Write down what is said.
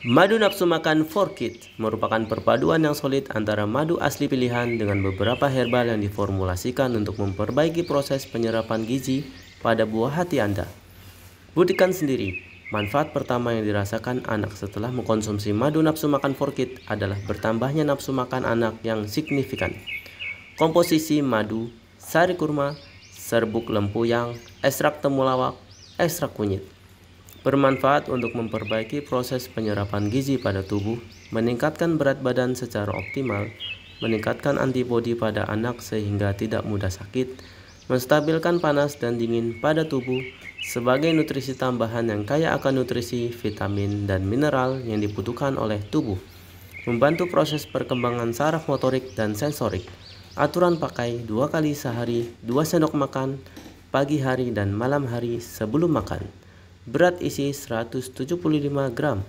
Madu nafsu makan Forkit merupakan perpaduan yang solid antara madu asli pilihan dengan beberapa herbal yang diformulasikan untuk memperbaiki proses penyerapan gizi pada buah hati Anda. Buktikan sendiri, manfaat pertama yang dirasakan anak setelah mengkonsumsi madu nafsu makan Forkit adalah bertambahnya nafsu makan anak yang signifikan. Komposisi madu, sari kurma, serbuk lempuyang, ekstrak temulawak, ekstrak kunyit bermanfaat untuk memperbaiki proses penyerapan gizi pada tubuh, meningkatkan berat badan secara optimal, meningkatkan antibodi pada anak sehingga tidak mudah sakit, menstabilkan panas dan dingin pada tubuh sebagai nutrisi tambahan yang kaya akan nutrisi, vitamin, dan mineral yang dibutuhkan oleh tubuh, membantu proses perkembangan saraf motorik dan sensorik. Aturan pakai dua kali sehari, dua sendok makan, pagi hari dan malam hari sebelum makan berat isi 175 gram.